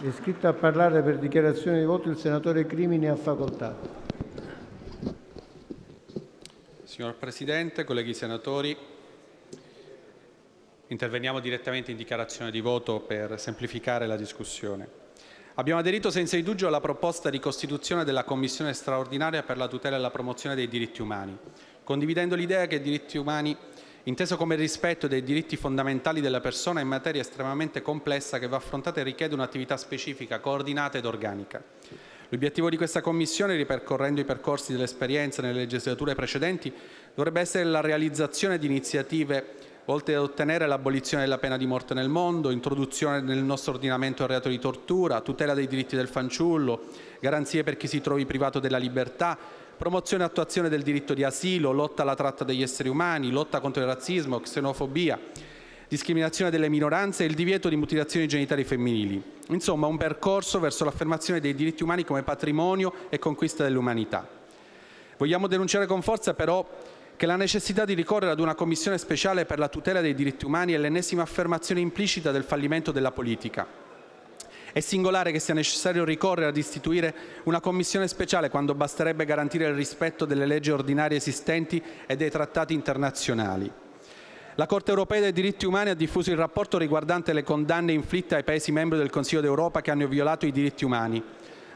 È iscritto a parlare per dichiarazione di voto il senatore Crimini. a facoltà. Signor Presidente, colleghi senatori, interveniamo direttamente in dichiarazione di voto per semplificare la discussione. Abbiamo aderito senza indugio alla proposta di costituzione della Commissione straordinaria per la tutela e la promozione dei diritti umani, condividendo l'idea che i diritti umani inteso come rispetto dei diritti fondamentali della persona in materia estremamente complessa che va affrontata e richiede un'attività specifica, coordinata ed organica. L'obiettivo di questa Commissione, ripercorrendo i percorsi dell'esperienza nelle legislature precedenti, dovrebbe essere la realizzazione di iniziative oltre ad ottenere l'abolizione della pena di morte nel mondo, l'introduzione nel nostro ordinamento del reato di tortura, la tutela dei diritti del fanciullo, garanzie per chi si trovi privato della libertà, promozione e attuazione del diritto di asilo, lotta alla tratta degli esseri umani, lotta contro il razzismo, xenofobia, discriminazione delle minoranze e il divieto di mutilazioni genitali femminili. Insomma, un percorso verso l'affermazione dei diritti umani come patrimonio e conquista dell'umanità. Vogliamo denunciare con forza però che la necessità di ricorrere ad una Commissione speciale per la tutela dei diritti umani è l'ennesima affermazione implicita del fallimento della politica. È singolare che sia necessario ricorrere ad istituire una Commissione speciale quando basterebbe garantire il rispetto delle leggi ordinarie esistenti e dei trattati internazionali. La Corte europea dei diritti umani ha diffuso il rapporto riguardante le condanne inflitte ai Paesi membri del Consiglio d'Europa che hanno violato i diritti umani.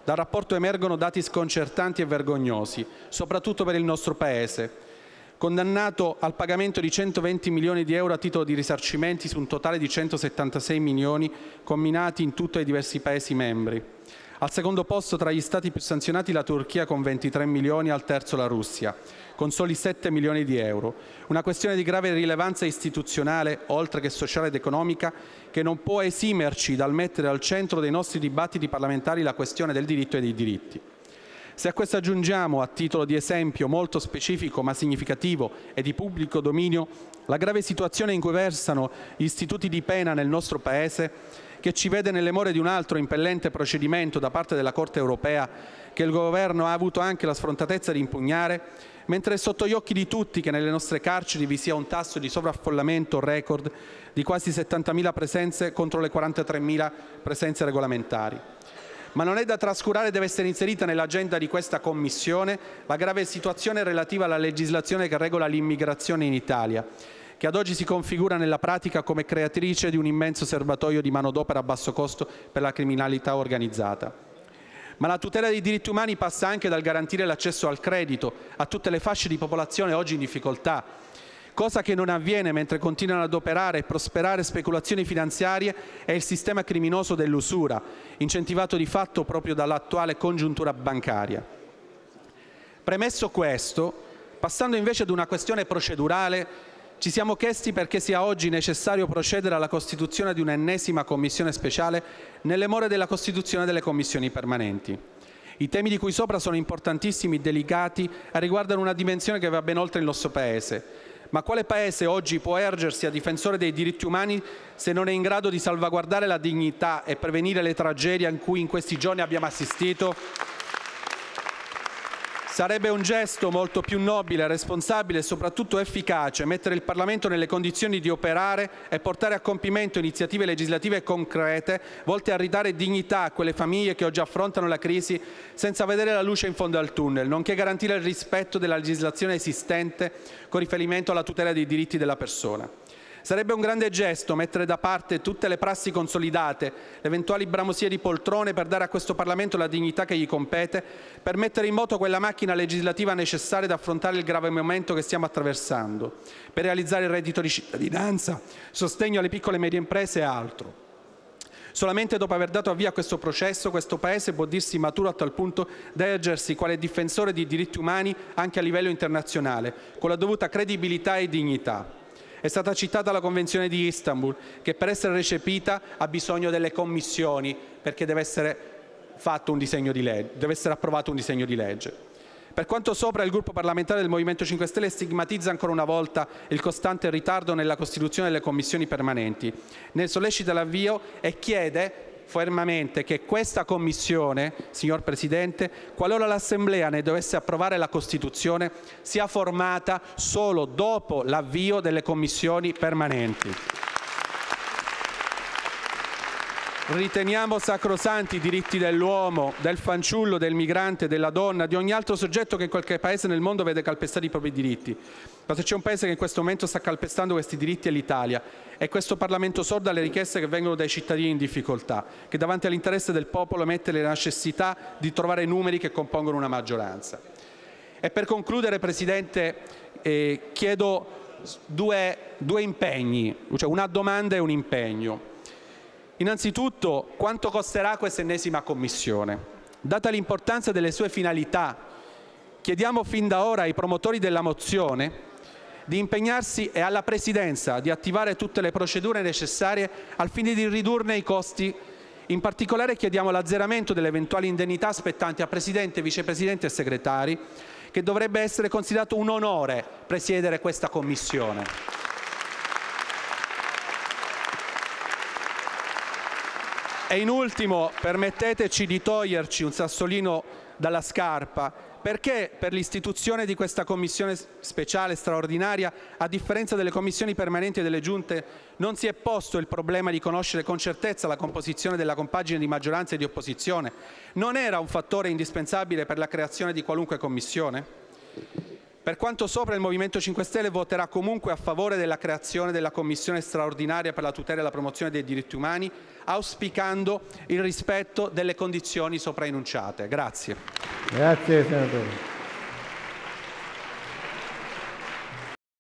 Dal rapporto emergono dati sconcertanti e vergognosi, soprattutto per il nostro Paese condannato al pagamento di 120 milioni di euro a titolo di risarcimenti su un totale di 176 milioni comminati in tutto ai diversi Paesi membri. Al secondo posto tra gli Stati più sanzionati la Turchia con 23 milioni, al terzo la Russia, con soli 7 milioni di euro. Una questione di grave rilevanza istituzionale, oltre che sociale ed economica, che non può esimerci dal mettere al centro dei nostri dibattiti parlamentari la questione del diritto e dei diritti. Se a questo aggiungiamo, a titolo di esempio molto specifico ma significativo e di pubblico dominio, la grave situazione in cui versano gli istituti di pena nel nostro Paese, che ci vede nelle more di un altro impellente procedimento da parte della Corte europea che il Governo ha avuto anche la sfrontatezza di impugnare, mentre è sotto gli occhi di tutti che nelle nostre carceri vi sia un tasso di sovraffollamento record di quasi 70.000 presenze contro le 43.000 presenze regolamentari. Ma non è da trascurare, deve essere inserita nell'agenda di questa Commissione, la grave situazione relativa alla legislazione che regola l'immigrazione in Italia, che ad oggi si configura nella pratica come creatrice di un immenso serbatoio di manodopera a basso costo per la criminalità organizzata. Ma la tutela dei diritti umani passa anche dal garantire l'accesso al credito a tutte le fasce di popolazione oggi in difficoltà, cosa che non avviene mentre continuano ad operare e prosperare speculazioni finanziarie e il sistema criminoso dell'usura, incentivato di fatto proprio dall'attuale congiuntura bancaria. Premesso questo, passando invece ad una questione procedurale, ci siamo chiesti perché sia oggi necessario procedere alla costituzione di un'ennesima commissione speciale nelle more della costituzione delle commissioni permanenti. I temi di cui sopra sono importantissimi, delicati e riguardano una dimensione che va ben oltre il nostro Paese. Ma quale Paese oggi può ergersi a difensore dei diritti umani se non è in grado di salvaguardare la dignità e prevenire le tragedie a cui in questi giorni abbiamo assistito? Sarebbe un gesto molto più nobile, responsabile e soprattutto efficace mettere il Parlamento nelle condizioni di operare e portare a compimento iniziative legislative concrete volte a ridare dignità a quelle famiglie che oggi affrontano la crisi senza vedere la luce in fondo al tunnel, nonché garantire il rispetto della legislazione esistente con riferimento alla tutela dei diritti della persona. Sarebbe un grande gesto mettere da parte tutte le prassi consolidate, le eventuali bramosie di poltrone per dare a questo Parlamento la dignità che gli compete, per mettere in moto quella macchina legislativa necessaria ad affrontare il grave momento che stiamo attraversando, per realizzare il reddito di cittadinanza, sostegno alle piccole e medie imprese e altro. Solamente dopo aver dato avvio a questo processo, questo Paese può dirsi maturo a tal punto da ergersi quale difensore di diritti umani anche a livello internazionale, con la dovuta credibilità e dignità. È stata citata la Convenzione di Istanbul, che per essere recepita ha bisogno delle commissioni, perché deve essere, legge, deve essere approvato un disegno di legge. Per quanto sopra, il gruppo parlamentare del Movimento 5 Stelle stigmatizza ancora una volta il costante ritardo nella costituzione delle commissioni permanenti, ne sollecita l'avvio e chiede fermamente che questa Commissione, signor Presidente, qualora l'Assemblea ne dovesse approvare la Costituzione, sia formata solo dopo l'avvio delle Commissioni permanenti. Riteniamo sacrosanti i diritti dell'uomo, del fanciullo, del migrante, della donna, di ogni altro soggetto che in qualche paese nel mondo vede calpestati i propri diritti. Ma se c'è un paese che in questo momento sta calpestando questi diritti è l'Italia e questo Parlamento sorda alle richieste che vengono dai cittadini in difficoltà, che davanti all'interesse del popolo mette le necessità di trovare i numeri che compongono una maggioranza. E per concludere, Presidente, eh, chiedo due, due impegni, cioè una domanda e un impegno. Innanzitutto, quanto costerà questa ennesima commissione? Data l'importanza delle sue finalità, chiediamo fin da ora ai promotori della mozione di impegnarsi e alla Presidenza di attivare tutte le procedure necessarie al fine di ridurne i costi. In particolare chiediamo l'azzeramento delle eventuali indennità spettanti a Presidente, Vicepresidente e Segretari, che dovrebbe essere considerato un onore presiedere questa Commissione. E in ultimo, permetteteci di toglierci un sassolino dalla scarpa, perché per l'istituzione di questa commissione speciale straordinaria, a differenza delle commissioni permanenti e delle giunte, non si è posto il problema di conoscere con certezza la composizione della compagine di maggioranza e di opposizione? Non era un fattore indispensabile per la creazione di qualunque commissione? Per quanto sopra, il Movimento 5 Stelle voterà comunque a favore della creazione della Commissione straordinaria per la tutela e la promozione dei diritti umani, auspicando il rispetto delle condizioni sopra enunciate. Grazie. Grazie